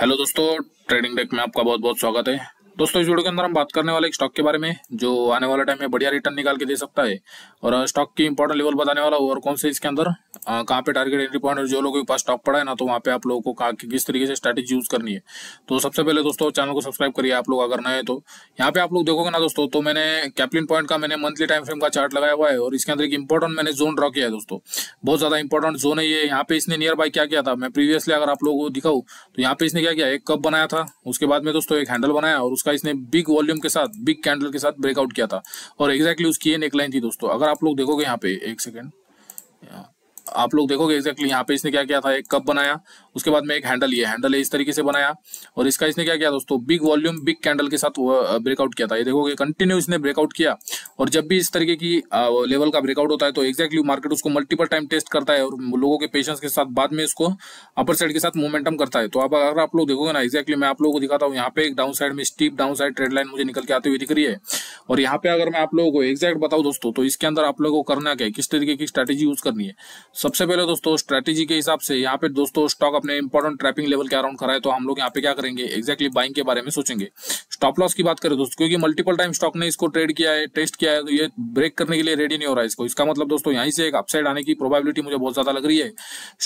hello दोस्तों trading deck में आपका बहुत बहुत स्वागत है दोस्तों इस वीडियो के अंदर हम बात करने वाले एक स्टॉक के बारे में जो आने वाले टाइम में बढ़िया रिटर्न निकाल के दे सकता है और स्टॉक की इंपॉर्टेंट लेवल बताने वाला और कौन से इसके अंदर कहाँ पे टारगेट एंट्री पॉइंट और जो लोगों के पास स्टॉक पड़ा है ना तो वहाँ पे आप लोगों को कहा कि किस तरीके से स्ट्रेटेजी यूज करनी है तो सबसे पहले दोस्तों चैनल को सब्सक्राइब करिए आप लोग अगर नए तो यहाँ पे आप लोग देखोगे ना दोस्तों तो मैंने कैप्टन पॉइंट का मैंने मंथली टाइम फ्रेम का चार्ट लगाया हुआ है और इसके अंदर एक इंपॉर्टेंट मैंने जोन ड्रॉ किया है दोस्तों बहुत ज्यादा इंपॉर्टेंट जोन है ये यहाँ पे इसने नियर बाय क्या किया था मैं प्रीवियसली अगर आप लोगों को दिखाऊँ तो यहाँ पे इसने क्या किया एक कप बनाया था उसके बाद में दोस्तों एक हैंडल बनाया और उसका प्राइस ने बिग वॉल्यूम के साथ बिग कैंडल के साथ ब्रेकआउट किया था और एक्जैक्टली उसकी ये नेक लाइन थी दोस्तों अगर आप लोग देखोगे यहाँ पे एक सेकेंड आप लोग देखोगे एक्जैक्टली यहाँ पे इसने क्या किया था एक कप बनाया उसके बाद में एक हैंडल ये हैंडल इस तरीके से बनाया और इसका इसने क्या किया दोस्तों बिग वॉल्यूम बिग कैंडल के साथ ब्रेकआउट किया था ये देखोगे कंटिन्यू इसने ब्रेकआउट किया और जब भी इस तरीके की लेवल का ब्रेकआउट होता है तो एक्जैक्टली मार्केट उसको मल्टीपल टाइम टेस्ट करता है और लोगों के पेशेंस के साथ बाद में इसको अपर साइड के साथ मोमेंटम करता है तो अब अगर आप लोग देखोगे ना एक्जैक्टली मैं आप लोगों को दिखाता हूँ यहाँ पे एक डाउन साइड में steep down side trade line मुझे निकल के आती हुई दिख रही है और यहाँ पे अगर मैं आप लोगों को एक्जैक्ट बताऊँ दोस्तों तो इसके अंदर आप लोगों को करना क्या है किस तरीके की स्ट्रैटेजी यूज करनी है सबसे पहले दोस्तों स्ट्रैटेजी के हिसाब से यहाँ पे दोस्तों स्टॉक अपने इंपॉर्टेंट ट्रैपिंग लेवल के अराउंड कराए तो हम लोग यहाँ पे क्या करेंगे एक्जैक्टली बाइंग के बारे में सोचेंगे स्टॉप लॉस की बात करें दोस्तों क्योंकि मल्टीपल टाइम स्टॉक ने इसको ट्रेड किया है टेस्ट किया क्या है तो ये ब्रेक करने के लिए रेडी नहीं हो रहा है इसको इसका मतलब दोस्तों यहीं से एक अपसाइड आने की प्रोबेबिलिटी मुझे बहुत ज्यादा लग रही है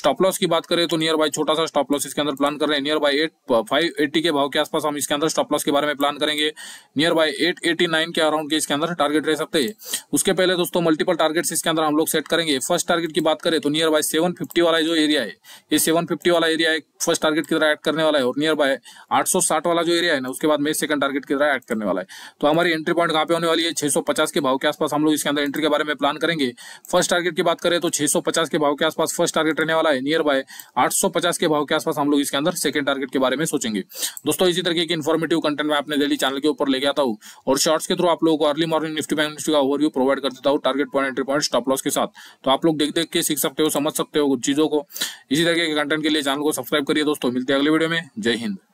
स्टॉप लॉस की बात करें तो नियर बाय छोटा सा स्टॉप लॉस इसके अंदर प्लान कर रहे हैं near by eight five eighty के भाव के आसपास हम इसके अंदर स्टॉप लॉस के बारे में प्लान करेंगे near by eight eighty nine के अराउंड के इसके अंदर टारगेट रह सकते हैं उसके पहले दोस्तों मल्टीपल टारगेट इसके अंदर हम लोग सेट करेंगे फर्स्ट टारगेट की बात करें तो नियर बाय सेवन फिफ्टी वाला जो एरिया है ये सेवन फिफ्टी वाला एरिया एक फर्स्ट टारगेट की तरह एड करने वाला है और नियर बाय आठ सौ साठ वाला जो एरिया है ना उसके बाद मैं सेकंड टारगेट की तरह एड करने वाला है तो हमारी एंट्री पॉइंट कहाँ पे होने वाली है छह सौ पचास के भाव के आसपास हम लोग इसके अंदर एंट्री के बारे में प्लान करेंगे फर्स्ट टारगेट की बात करें तो 650 के भाव के आसपास फर्स्ट टारगेट रहने वाला है नियर बाय 850 के भाव के आसपास हम लोग इसके अंदर सेकंड टारगेट के बारे में सोचेंगे दोस्तों इसी तरीके की इन्फॉर्मेटिव कंटेंट मैं अपने डेली चैनल के ऊपर लेके आता हूँ और शॉर्ट्स के थ्रू आप लोगों को early morning Nifty bank Nifty का ओवरव्यू प्रोवाइड कर देता हूँ target point entry point stop loss के साथ तो आप लोग देख देख के सीख सकते हो समझ सकते हो कुछ चीजों को इसी तरीके के कंटेंट के लिए चैनल को सब्सक्राइब करिए दोस्तों मिलते हैं अगले वीडियो में जय हिंद